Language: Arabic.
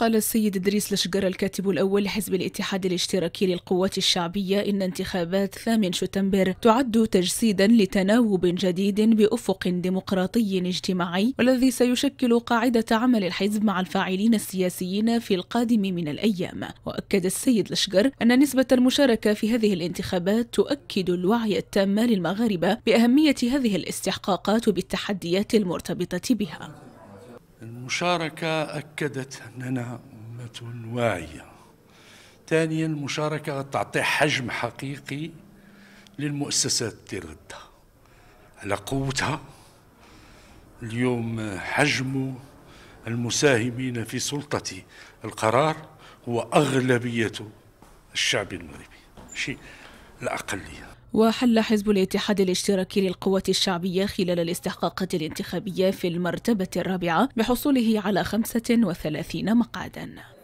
قال السيد إدريس لشقر الكاتب الأول لحزب الاتحاد الاشتراكي للقوات الشعبية إن انتخابات 8 شتنبر تعد تجسيدا لتناوب جديد بأفق ديمقراطي اجتماعي والذي سيشكل قاعدة عمل الحزب مع الفاعلين السياسيين في القادم من الأيام وأكد السيد لشقر أن نسبة المشاركة في هذه الانتخابات تؤكد الوعي التام للمغاربة بأهمية هذه الاستحقاقات وبالتحديات المرتبطة بها المشاركة أكدت أننا أمة واعية ثانيا المشاركة تعطي حجم حقيقي للمؤسسات ديال غدا على قوتها اليوم حجم المساهمين في سلطة القرار هو أغلبية الشعب المغربي ماشي الأقلية وحل حزب الاتحاد الاشتراكي للقوة الشعبية خلال الاستحقاقات الانتخابية في المرتبة الرابعة بحصوله على 35 مقعدا